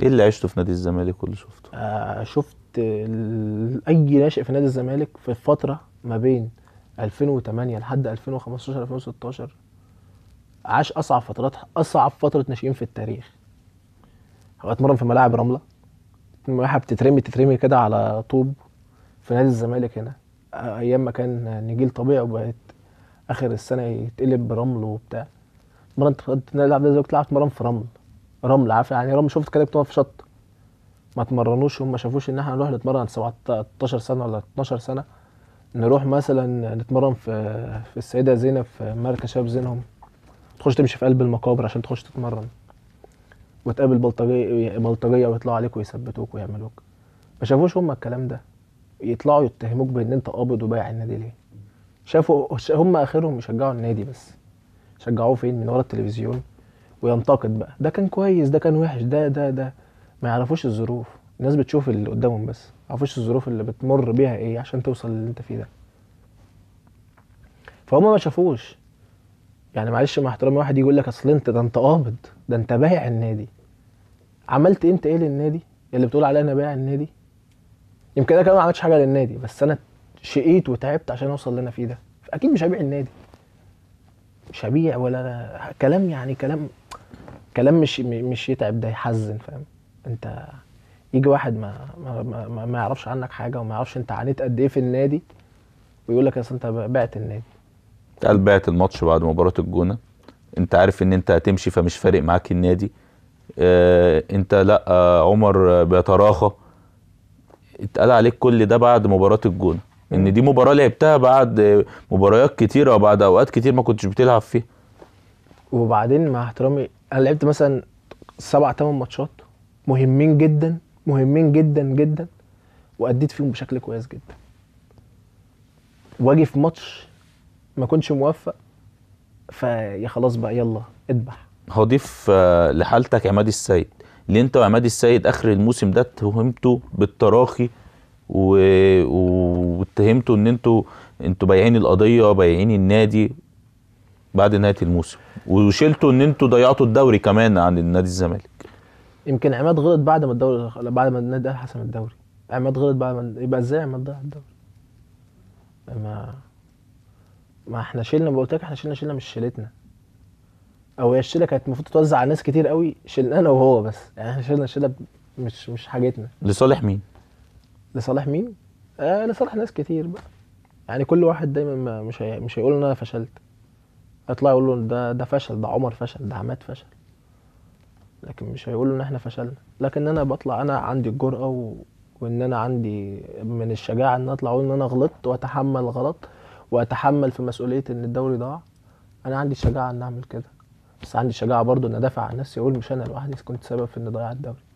ايه اللي عشته في نادي الزمالك واللي شفته؟ آه شفت اي ناشئ في نادي الزمالك في الفتره ما بين 2008 لحد 2015 2016 عاش اصعب فترات اصعب فتره ناشئين في التاريخ هو اتمرن في ملاعب رمله الملاعب بتترمي تترمي كده على طوب في نادي الزمالك هنا ايام ما كان نجيل طبيعي وبقت اخر السنه يتقلب برمل وبتاع اتمرنت نادي الزمالك تلعب اتمرن في رمل رمل عارف يعني رمل شفت كده بتقف في شط ما تمرنوش هم ما شافوش ان احنا نروح نتمرن 17 سنه ولا 12 سنه نروح مثلا نتمرن في في السيده زينب في مركز شباب زينهم تخش تمشي في قلب المقابر عشان تخش تتمرن وتقابل بلطجيه بلطجيه ويطلعوا عليك ويثبتوك ويعملوك ما شافوش هم الكلام ده يطلعوا يتهموك بان انت قابض وبايع النادي ليه شافوا هم اخرهم يشجعوا النادي بس شجعوه فين من ورا التلفزيون وينتقد بقى ده كان كويس ده كان وحش ده ده ده ما يعرفوش الظروف الناس بتشوف اللي قدامهم بس ما يعرفوش الظروف اللي بتمر بيها ايه عشان توصل للي انت فيه ده فهم ما شافوش يعني معلش مع احترامي واحد يقول لك اصل انت ده انت قابض ده انت بايع النادي عملت انت ايه للنادي اللي بتقول عليا انا بايع النادي يمكن انا كمان ما عملتش حاجه للنادي بس انا شقيت وتعبت عشان اوصل اللي انا فيه ده اكيد مش هبيع النادي مش هبيع ولا كلام يعني كلام كلام مش مش يتعب ده يحزن فاهم انت يجي واحد ما ما, ما, ما يعرفش عنك حاجه وما يعرفش انت عانيت قد ايه في النادي ويقول لك اصل انت بعت النادي قال بعت الماتش بعد مباراه الجونه انت عارف ان انت هتمشي فمش فارق معاك النادي اه انت لا اه عمر بيتراخى اتقال عليك كل ده بعد مباراه الجونه ان دي مباراه لعبتها بعد مباريات كتيره وبعد اوقات كتير ما كنتش بتلعب فيها وبعدين مع احترامي انا لعبت مثلا سبع ثمان ماتشات مهمين جدا مهمين جدا جدا واديت فيهم بشكل كويس جدا واجي في ماتش ما كنتش موفق فيا خلاص بقى يلا اذبح هضيف آه، لحالتك عماد السيد ليه انت وعماد السيد اخر الموسم ده اتهمتوا بالتراخي و... ان انتوا انتوا بايعين القضيه بايعين النادي بعد نهايه الموسم وشلتوا ان انتوا ضيعتوا الدوري كمان عن النادي الزمالك يمكن عماد غلط بعد ما الدوري بعد ما النادي الاهلي حسم الدوري عماد غلط بعد ما يبقى ازاي عماد ضيع الدوري ما ما احنا شلنا بقولت لك احنا شلنا شلنا مش شلتنا او هي الشله كانت المفروض تتوزع على ناس كتير قوي شلنا انا وهو بس يعني احنا شلنا شله مش مش حاجتنا لصالح مين لصالح مين آه لصالح ناس كتير بقى يعني كل واحد دايما مش هي... مش هيقول ان انا فشلت هيطلع يقول له ده ده فشل ده عمر فشل ده عماد فشل لكن مش هيقولوا ان احنا فشلنا لكن انا بطلع انا عندي الجرأة و... وان انا عندي من الشجاعة ان اطلع اقول ان انا غلطت واتحمل غلط واتحمل في مسؤولية ان الدوري ضاع انا عندي الشجاعة ان اعمل كده بس عندي شجاعة برضو ان ادافع عن نفسي اقول مش انا لوحدي كنت سبب في ان ضيع الدوري